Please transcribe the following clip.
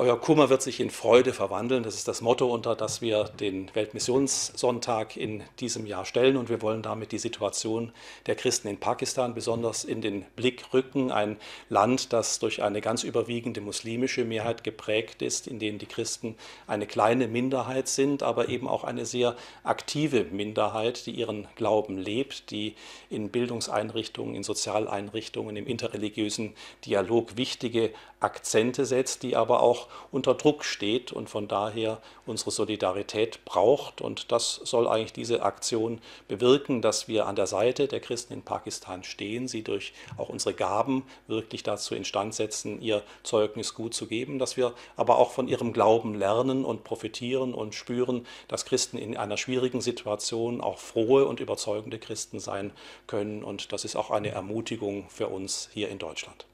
Euer Kummer wird sich in Freude verwandeln. Das ist das Motto, unter das wir den Weltmissionssonntag in diesem Jahr stellen. Und wir wollen damit die Situation der Christen in Pakistan besonders in den Blick rücken. Ein Land, das durch eine ganz überwiegende muslimische Mehrheit geprägt ist, in dem die Christen eine kleine Minderheit sind, aber eben auch eine sehr aktive Minderheit, die ihren Glauben lebt, die in Bildungseinrichtungen, in Sozialeinrichtungen, im interreligiösen Dialog wichtige Akzente setzt, die aber auch unter Druck steht und von daher unsere Solidarität braucht. Und das soll eigentlich diese Aktion bewirken, dass wir an der Seite der Christen in Pakistan stehen, sie durch auch unsere Gaben wirklich dazu instand setzen, ihr Zeugnis gut zu geben, dass wir aber auch von ihrem Glauben lernen und profitieren und spüren, dass Christen in einer schwierigen Situation auch frohe und überzeugende Christen sein können. Und das ist auch eine Ermutigung für uns hier in Deutschland.